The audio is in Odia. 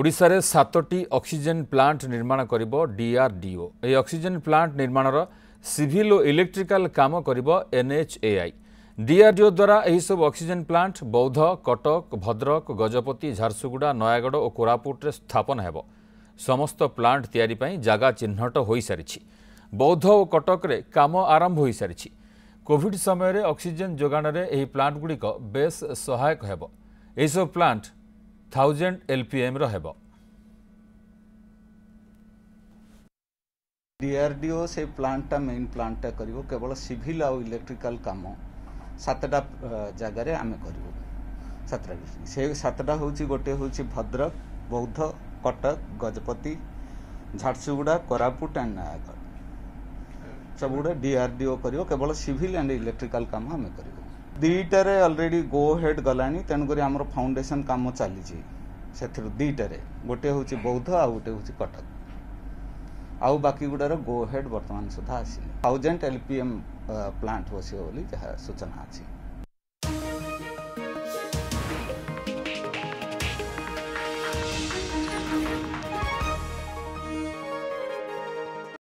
ଓଡ଼ିଶାରେ ସାତଟି ଅକ୍ସିଜେନ୍ ପ୍ଲାଣ୍ଟ ନିର୍ମାଣ କରିବ ଡିଆର୍ଡିଓ ଏହି ଅକ୍ସିଜେନ୍ ପ୍ଲାଣ୍ଟ ନିର୍ମାଣର ସିଭିଲ୍ ଓ ଇଲେକ୍ଟ୍ରିକାଲ୍ କାମ କରିବ ଏନ୍ଏଚ୍ଏଆଇ ଡିଆର୍ଡିଓ ଦ୍ୱାରା ଏହିସବୁ ଅକ୍ସିଜେନ୍ ପ୍ଲାଣ୍ଟ ବୌଦ୍ଧ କଟକ ଭଦ୍ରକ ଗଜପତି ଝାରସୁଗୁଡ଼ା ନୟାଗଡ଼ ଓ କୋରାପୁଟରେ ସ୍ଥାପନ ହେବ ସମସ୍ତ ପ୍ଲାଣ୍ଟ ତିଆରି ପାଇଁ ଜାଗା ଚିହ୍ନଟ ହୋଇସାରିଛି ବୌଦ୍ଧ ଓ କଟକରେ କାମ ଆରମ୍ଭ ହୋଇସାରିଛି କୋଭିଡ ସମୟରେ ଅକ୍ସିଜେନ୍ ଯୋଗାଣରେ ଏହି ପ୍ଲାଣ୍ଟଗୁଡ଼ିକ ବେଶ୍ ସହାୟକ ହେବ ଏହିସବୁ ପ୍ଲାଣ୍ଟ थाउजेंड एलपीएम रहेबो डीआरडीओ से प्लांट मेन प्लांट करिवो केवल सिविल आ इलेक्ट्रिकल काम सातटा जगह रे आमे करिवो सातटा से सातटा होची गोटे होची भद्रक बौद्ध कटक गजपति झारसुगुड़ा कोरापुट एंड नयागढ़ सब डीआरडीओ करिवो केवल सिविल एंड इलेक्ट्रिकल काम आमे करिवो ଦୁଇଟାରେ ଅଲରେଡ଼ି ଗୋ ହେଡ୍ ଗଲାଣି ତେଣୁକରି ଆମର ଫାଉଣ୍ଡେସନ୍ କାମ ଚାଲିଛି ସେଥିରୁ ଦୁଇଟାରେ ଗୋଟିଏ ହେଉଛି ବୌଦ୍ଧ ଆଉ ଗୋଟିଏ ହେଉଛି କଟକ ଆଉ ବାକି ଗୁଡ଼ାର ଗୋ ହେଡ୍ ବର୍ତ୍ତମାନ ସୁଦ୍ଧା ଆସିନି thousand L P M plant ବସିବ ବୋଲି ଯାହା ସୂଚନା ଅଛି